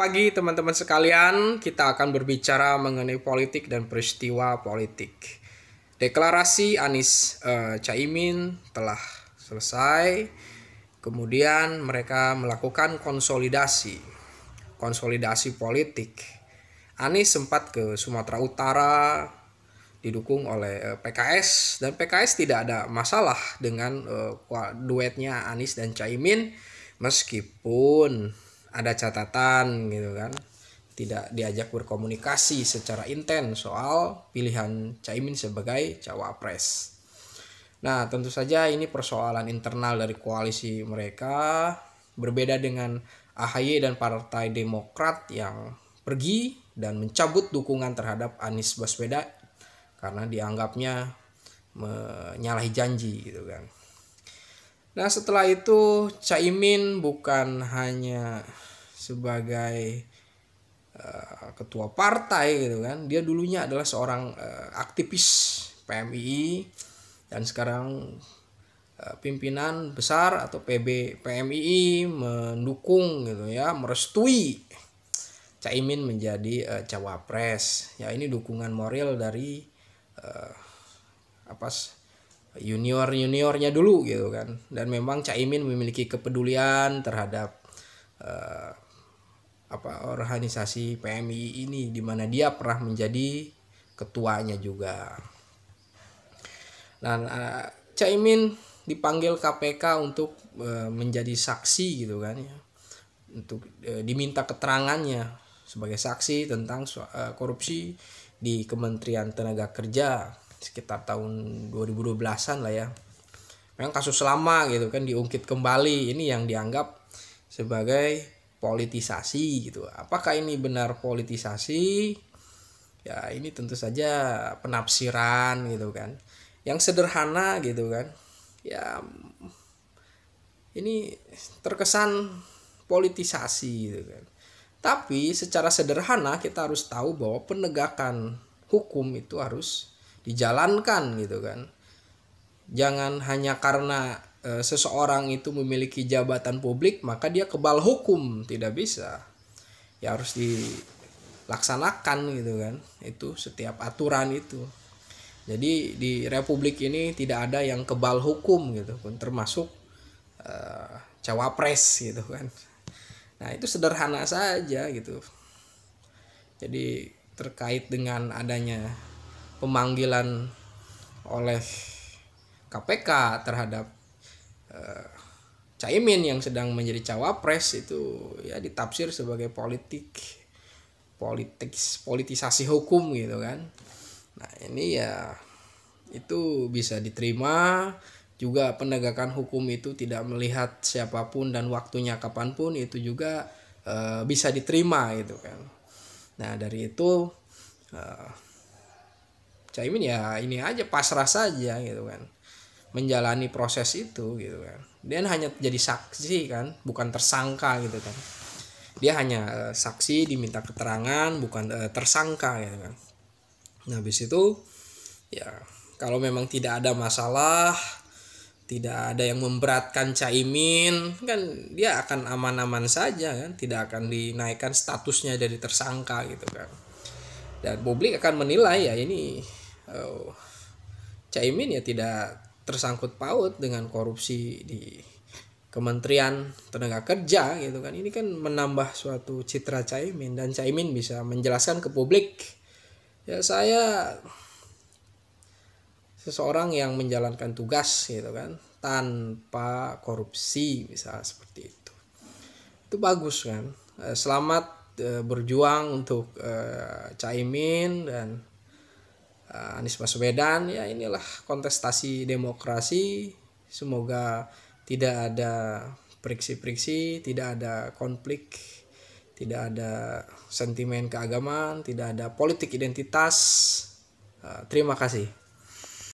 pagi teman-teman sekalian. Kita akan berbicara mengenai politik dan peristiwa politik. Deklarasi Anies uh, Caimin telah selesai. Kemudian mereka melakukan konsolidasi, konsolidasi politik. Anies sempat ke Sumatera Utara didukung oleh uh, eh, PKS dan PKS tidak ada masalah dengan uh, duetnya Anies dan Caimin meskipun ada catatan gitu kan tidak diajak berkomunikasi secara intens soal pilihan Caimin sebagai cawapres. Nah, tentu saja ini persoalan internal dari koalisi mereka berbeda dengan AHY dan Partai Demokrat yang pergi dan mencabut dukungan terhadap Anies Baswedan karena dianggapnya menyalahi janji gitu kan. Nah setelah itu Caimin bukan hanya sebagai uh, ketua partai gitu kan, dia dulunya adalah seorang uh, aktivis PMII dan sekarang uh, pimpinan besar atau PB PMII mendukung gitu ya, merestui Caimin menjadi uh, cawapres. Ya ini dukungan moral dari uh, apa? junior juniornya dulu gitu kan dan memang caimin memiliki kepedulian terhadap uh, apa organisasi PMI ini di mana dia pernah menjadi ketuanya juga dan uh, eh, caimin dipanggil KPK untuk uh, menjadi saksi gitu kan ya untuk uh, diminta keterangannya sebagai saksi tentang korupsi di Kementerian Tenaga Kerja sekitar tahun 2012-an lah ya. Memang kasus lama gitu kan diungkit kembali. Ini yang dianggap sebagai politisasi gitu. Apakah ini benar politisasi? Ya, ini tentu saja penafsiran gitu kan. Yang sederhana gitu kan. Ya ini terkesan politisasi gitu kan. Tapi secara sederhana kita harus tahu bahwa penegakan hukum itu harus dijalankan gitu kan jangan hanya karena e, seseorang itu memiliki jabatan publik maka dia kebal hukum tidak bisa ya harus dilaksanakan gitu kan itu setiap aturan itu jadi di republik ini tidak ada yang kebal hukum gitu pun termasuk e, cawapres gitu kan nah itu sederhana saja gitu jadi terkait dengan adanya pemanggilan oleh KPK terhadap eh, Caimin yang sedang menjadi cawapres itu ya ditafsir sebagai politik politik politisasi hukum gitu kan nah ini ya itu bisa diterima juga penegakan hukum itu tidak melihat siapapun dan waktunya kapanpun itu juga uh, bisa diterima gitu kan nah dari itu uh, Caimin ya ini aja pasrah saja gitu kan menjalani proses itu gitu kan dia hanya jadi saksi kan bukan tersangka gitu kan dia hanya eh, saksi diminta keterangan bukan e, tersangka gitu kan nah habis itu ya kalau memang tidak ada masalah tidak ada yang memberatkan Caimin kan dia akan aman-aman saja kan tidak akan dinaikkan statusnya dari tersangka gitu kan dan publik akan menilai ya ini uh, Caimin ya tidak tersangkut paut dengan korupsi di Kementerian Tenaga Kerja gitu kan. Ini kan menambah suatu citra Caimin dan Caimin bisa menjelaskan ke publik ya saya seseorang yang menjalankan tugas gitu kan tanpa korupsi bisa seperti itu. Itu bagus kan. Eh, selamat eh, berjuang untuk eh, Caimin dan Eh, Anies Baswedan ya inilah kontestasi demokrasi semoga tidak ada friksi-friksi tidak ada konflik tidak ada sentimen keagamaan tidak ada politik identitas eh, terima kasih